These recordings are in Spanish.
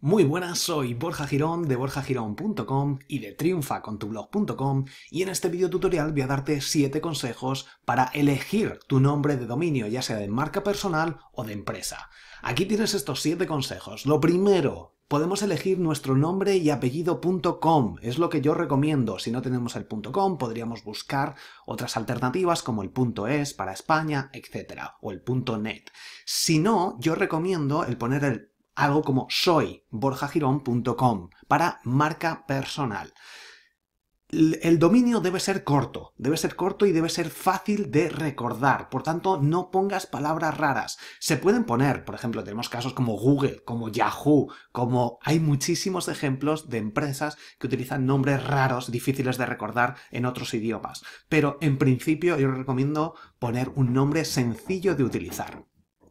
Muy buenas, soy Borja Girón de borjagirón.com y de triunfacontublog.com y en este video tutorial voy a darte 7 consejos para elegir tu nombre de dominio, ya sea de marca personal o de empresa. Aquí tienes estos 7 consejos. Lo primero, podemos elegir nuestro nombre y apellido.com. Es lo que yo recomiendo. Si no tenemos el .com, podríamos buscar otras alternativas como el .es para España, etc. o el .net. Si no, yo recomiendo el poner el algo como soy para marca personal. El dominio debe ser corto, debe ser corto y debe ser fácil de recordar. Por tanto, no pongas palabras raras. Se pueden poner, por ejemplo, tenemos casos como Google, como Yahoo, como hay muchísimos ejemplos de empresas que utilizan nombres raros, difíciles de recordar en otros idiomas. Pero en principio yo recomiendo poner un nombre sencillo de utilizar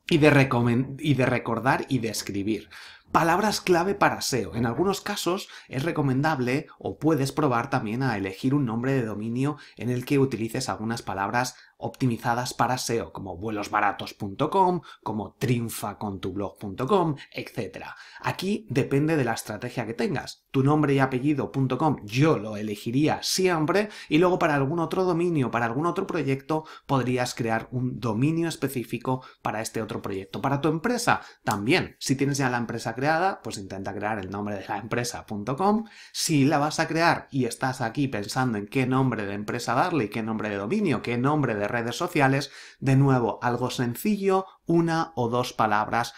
y de, recordar y de escribir. Palabras clave para SEO. En algunos casos es recomendable o puedes probar también a elegir un nombre de dominio en el que utilices algunas palabras optimizadas para SEO, como vuelosbaratos.com, como triunfacontublog.com, etc. Aquí depende de la estrategia que tengas. Tu nombre y apellido.com yo lo elegiría siempre y luego para algún otro dominio, para algún otro proyecto, podrías crear un dominio específico para este otro proyecto. Para tu empresa también. Si tienes ya la empresa creada, pues intenta crear el nombre de la empresa.com. Si la vas a crear y estás aquí pensando en qué nombre de empresa darle, y qué nombre de dominio, qué nombre de redes sociales. De nuevo, algo sencillo, una o dos palabras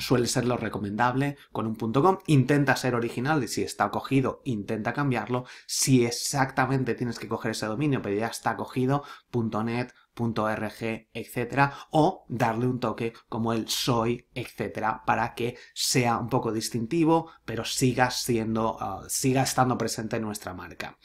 suele ser lo recomendable con un punto .com, intenta ser original y si está cogido intenta cambiarlo, si exactamente tienes que coger ese dominio pero ya está cogido, .net, punto rg etcétera, o darle un toque como el soy, etcétera, para que sea un poco distintivo, pero siga siendo, ah, siga estando presente en nuestra marca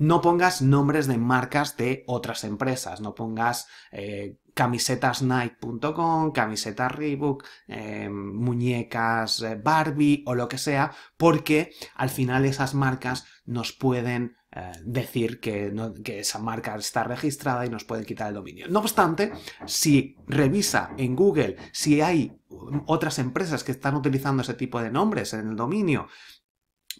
no pongas nombres de marcas de otras empresas, no pongas eh, camisetasnight.com, camisetas Reebok, em, muñecas eh, Barbie o lo que sea, porque al final esas marcas nos pueden eh, decir que, que esa marca está registrada y nos pueden quitar el dominio. No obstante, si revisa en Google si hay otras empresas que están utilizando ese tipo de nombres en el dominio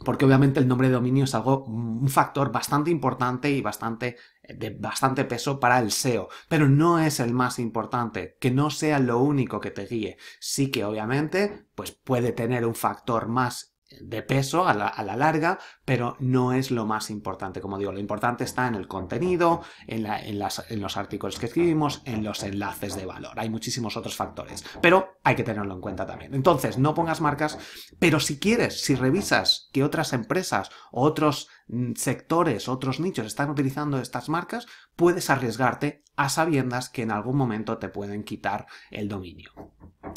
porque obviamente el nombre de dominio es algo, un factor bastante importante y bastante, eh, de bastante peso para el SEO, pero no es el más importante, que no sea lo único que te guíe. Sí que obviamente, pues puede tener un factor más de peso a la, larga, pero no es lo más importante. Como digo, lo importante está en el contenido, en, los artículos que escribimos, en los enlaces de valor. Hay muchísimos otros factores, pero hay que tenerlo en cuenta también. Entonces, no pongas marcas, pero si quieres, si revisas que otras empresas, otros mm, sectores, otros nichos están utilizando estas marcas, puedes arriesgarte a sabiendas que en algún momento te pueden quitar el dominio.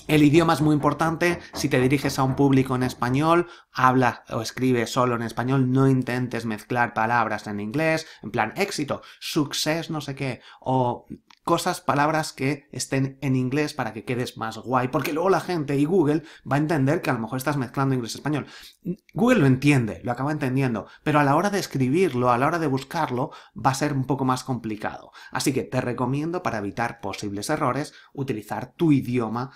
El idioma es muy importante, si te diriges a un público en español, habla o escribe solo en español, no intentes mezclar palabras en inglés, en plan éxito, success, no sé qué, o cosas, palabras que estén en inglés para que quedes más guay, porque luego la gente y Google va a entender que a lo mejor estás mezclando inglés-español. Google lo entiende, lo acaba entendiendo, pero a la hora de escribirlo, a la hora de buscarlo, va a ser un poco más complicado. Así que te recomiendo, para evitar posibles errores, utilizar tu idioma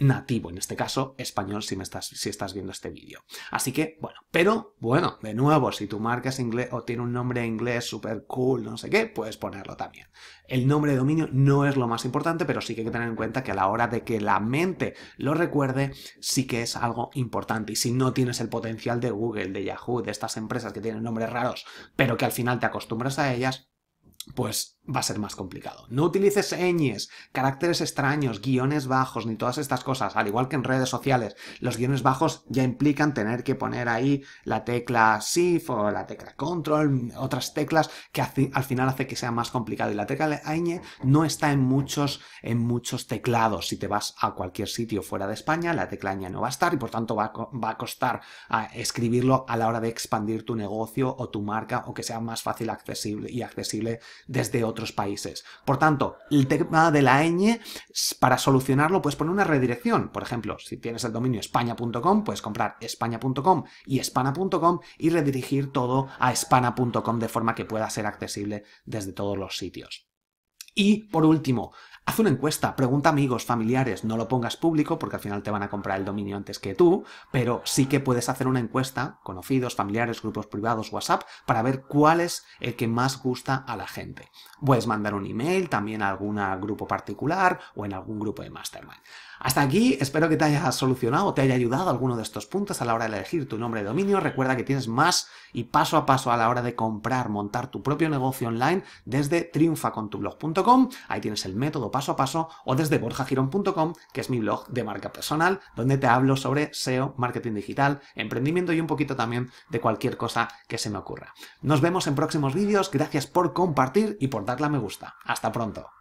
nativo, en este caso español si, me estás, si estás viendo este vídeo. Así que, bueno, pero bueno, de nuevo, si tu marca es inglés o tiene un nombre inglés súper cool, no sé qué, puedes ponerlo también. El nombre de dominio no es lo más importante, pero sí que hay que tener en cuenta que a la hora de que la mente lo recuerde, sí que es algo importante. Y si no tienes el potencial de Google, de Yahoo, de estas empresas que tienen nombres raros, pero que al final te acostumbras a ellas, pues va a ser más complicado. No utilices ñes, caracteres extraños, guiones bajos, ni todas estas cosas, al igual que en redes sociales. Los guiones bajos ya implican tener que poner ahí la tecla Shift o la tecla Control, otras teclas que al final hace que sea más complicado. Y la tecla ñ no está en muchos, en muchos teclados. Si te vas a cualquier sitio fuera de España, la tecla ñ no va a estar y por tanto va a, costar escribirlo a la hora de expandir tu negocio o tu marca o que sea más fácil accesible y accesible desde otro países. Por tanto, el tema de la ñ, para solucionarlo, pues poner una redirección. Por ejemplo, si tienes el dominio españa.com, puedes comprar españa.com y espana.com y redirigir todo a espana.com de forma que pueda ser accesible desde todos los sitios. Y por último, Haz una encuesta, pregunta amigos, familiares, no lo pongas público porque al final te van a comprar el dominio antes que tú, pero sí que puedes hacer una encuesta, conocidos, familiares, grupos privados, WhatsApp, para ver cuál es el que más gusta a la gente. Puedes mandar un email también a algún grupo particular o en algún grupo de mastermind. Hasta aquí, espero que te haya solucionado, te haya ayudado alguno de estos puntos a la hora de elegir tu nombre de dominio. Recuerda que tienes más y paso a paso a la hora de comprar, montar tu propio negocio online desde triunfacontublog.com. Ahí tienes el método para paso a paso o desde borjagirón.com, que es mi blog de marca personal, donde te hablo sobre SEO, marketing digital, emprendimiento y un poquito también de cualquier cosa que se me ocurra. Nos vemos en próximos vídeos, gracias por compartir y por darle a me gusta. Hasta pronto.